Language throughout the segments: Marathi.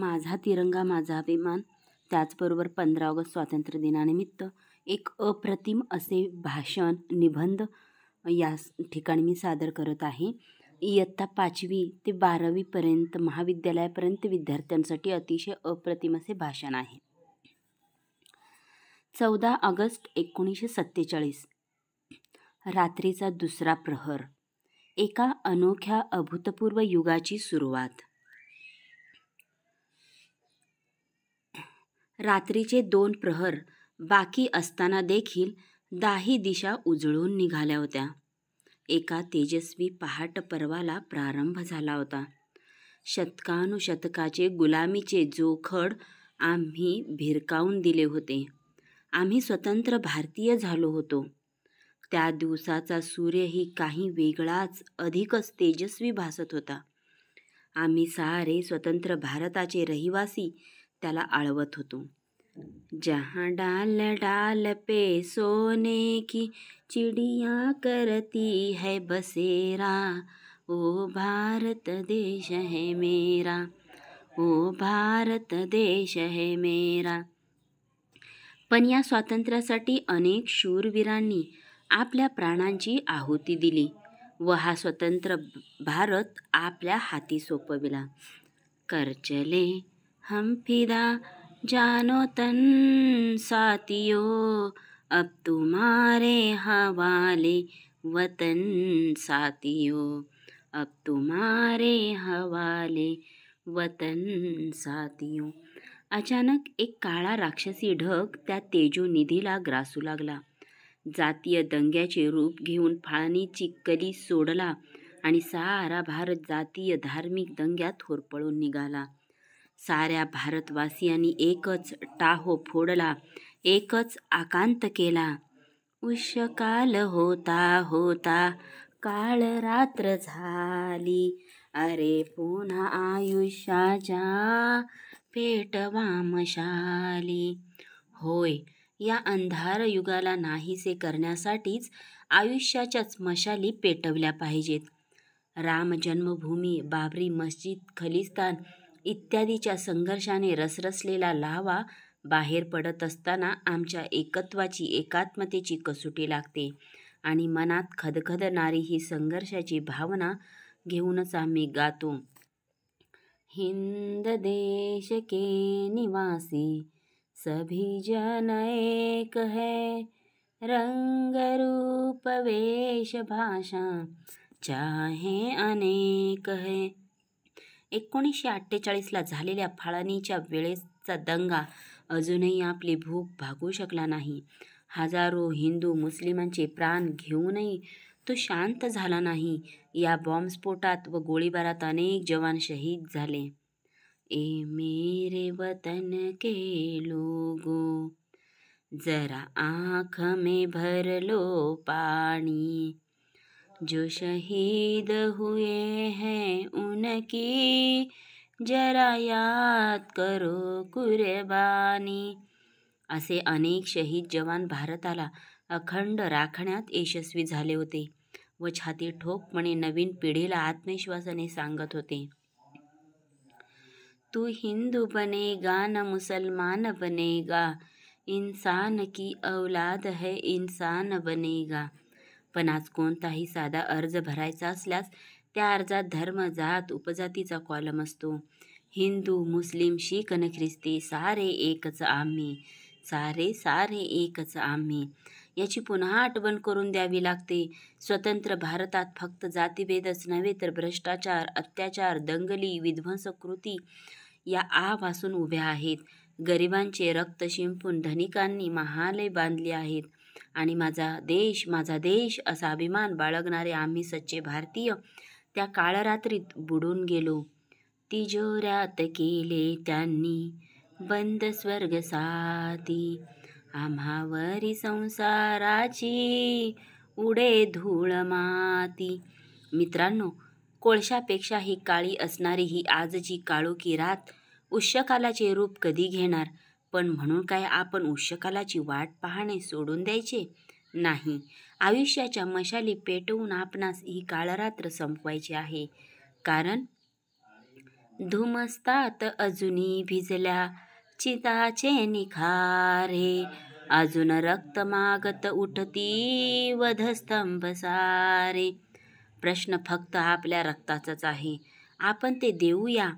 माझा तिरंगा माझा अभिमान त्याचबरोबर पंधरा ऑगस्ट स्वातंत्र्य दिनानिमित्त एक अप्रतिम असे भाषण निबंध या ठिकाणी मी सादर करत आहे इयत्ता पाचवी ते बारावीपर्यंत महाविद्यालयापर्यंत विद्यार्थ्यांसाठी अतिशय अप्रतिम असे भाषण आहे चौदा ऑगस्ट एकोणीसशे सत्तेचाळीस रात्रीचा दुसरा प्रहर एका अनोख्या अभूतपूर्व युगाची सुरुवात रात्रीचे दोन प्रहर बाकी असताना देखील दाही दिशा उजळून निघाल्या होत्या एका तेजस्वी पहाट पर्वाला प्रारंभ झाला होता शतकानुशतकाचे गुलामीचे जोखड आम्ही भिरकावून दिले होते आम्ही स्वतंत्र भारतीय झालो होतो त्या दिवसाचा सूर्यही काही वेगळाच अधिकच तेजस्वी भासत होता आम्ही सारे स्वतंत्र भारताचे रहिवासी त्याला आळवत होतो जहा डाल डाल पे सोने की चिड़िया करती है बसेरा ओ भारत देश है मेरा ओ भारत देश है मेरा पण या स्वातंत्र्यासाठी अनेक शूरवीरांनी आपल्या प्राणांची आहुती दिली व हा स्वतंत्र भारत आपल्या हाती सोपविला करचले हम फिदा जानो तन साथियों अब तुम्हारे हवाले वतन साथियों अब तुम्हारे हवाले वतन साथियों अचानक एक काळा राक्षसी ढग त्या तेजो निधीला ग्रासू लागला जातीय दंग्याचे रूप घेऊन फाळणीची कली सोडला आणि सारा भारत जातीय धार्मिक दंग्यात होरपळून निघाला साऱ्या भारतवासियांनी एकच टाहो फोडला एकच आकांत केला काल होता होता काळ रात्र झाली अरे पुन्हा आयुष्याच्या मशाली होय या अंधार युगाला नाहीसे करण्यासाठीच आयुष्याच्याच मशाली पेटवल्या पाहिजेत राम जन्मभूमी बाबरी मस्जिद खलिस्तान इत्यादीच्या संघर्षाने रसरसलेला लावा बाहेर पडत असताना आमच्या एकत्वाची एकात्मतेची कसोटी लागते आणि मनात खदखदणारी ही संघर्षाची भावना घेऊनच आम्ही गातो हिंद देश के निवासी सभी जन एक है रंग रूप वेश भाषा चाहे अनेक है एकोणीसशे अठ्ठेचाळीसला झालेल्या फाळणीच्या वेळेचा दंगा अजूनही आपली भूक भागू शकला नाही हजारो हिंदू मुस्लिमांचे प्राण घेऊनही तो शांत झाला नाही या बॉम्बस्फोटात व गोळीबारात अनेक जवान शहीद झाले ए मेरे वतन के लोगो जरा आँख में भर लो पाणी जो शहीद हुए हैं उनकी जरा याद करो कुरबानी असे अनेक शहीद जवान भारताला अखंड राखण्यात यशस्वी झाले होते व छाती ठोकपणे नवीन पिढीला आत्मविश्वासाने सांगत होते तू हिंदू बनेगा न मुसलमान बनेगा इंसान की औलाद है इंसान बनेगा पण आज कोणताही साधा अर्ज भरायचा असल्यास त्या अर्जात धर्म जात उपजातीचा कॉलम असतो हिंदू मुस्लिम शीख आणि ख्रिस्ती सारे एकच आम्ही सारे सारे एकच आम्ही याची पुन्हा आठवण करून द्यावी लागते स्वतंत्र भारतात फक्त जातीभेदच नव्हे तर भ्रष्टाचार अत्याचार दंगली विध्वंसक कृती या आपासून उभ्या आहेत गरिबांचे रक्त शिंपून धनिकांनी महालय बांधले आहेत आणि माझा देश माझा देश असा अभिमान बाळगणारे आम्ही सच्चे भारतीय त्या काळरात्रीत बुडून गेलो तिजोऱ्यात केले त्यांनी बंद स्वर्ग साती आम्हावरी संसाराची उडे धूळ माती मित्रांनो कोळशापेक्षा ही काळी असणारी ही आजची की रात उष्यकालाचे रूप कधी घेणार पण म्हणून काय आपण उष्यकालाची वाट पाहणे सोडून द्यायचे नाही आयुष्याच्या मशाली पेटवून आपणास ही काळरात्र संपवायची आहे कारण धुमस्तात अजूनही भिजल्या चिताचे निखारे अजून रक्त मागत उठती वधस्तंभ सारे प्रश्न फक्त आपल्या रक्ताचाच आहे आपण ते देऊया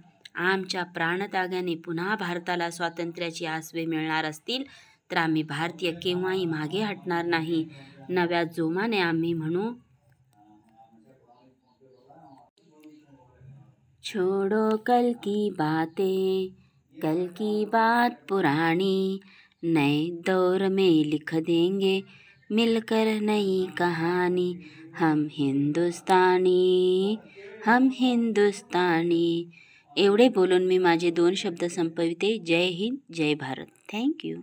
आमच्या प्राणत्यागाने पुन्हा भारताला स्वातंत्र्याची आसवे मिळणार असतील तर आम्ही भारतीय केव्हाही मागे हटणार नाही नव्या जोमाने आम्ही म्हणू छोडो कल की बातें कल की बात पुरानी नए दौर में लिख देंगे मिलकर नई कहानी हम हिंदुस्तानी हम हिंदुस्तानी एवढे बोलून मी माझे दोन शब्द संपविते जय हिंद जय भारत थँक्यू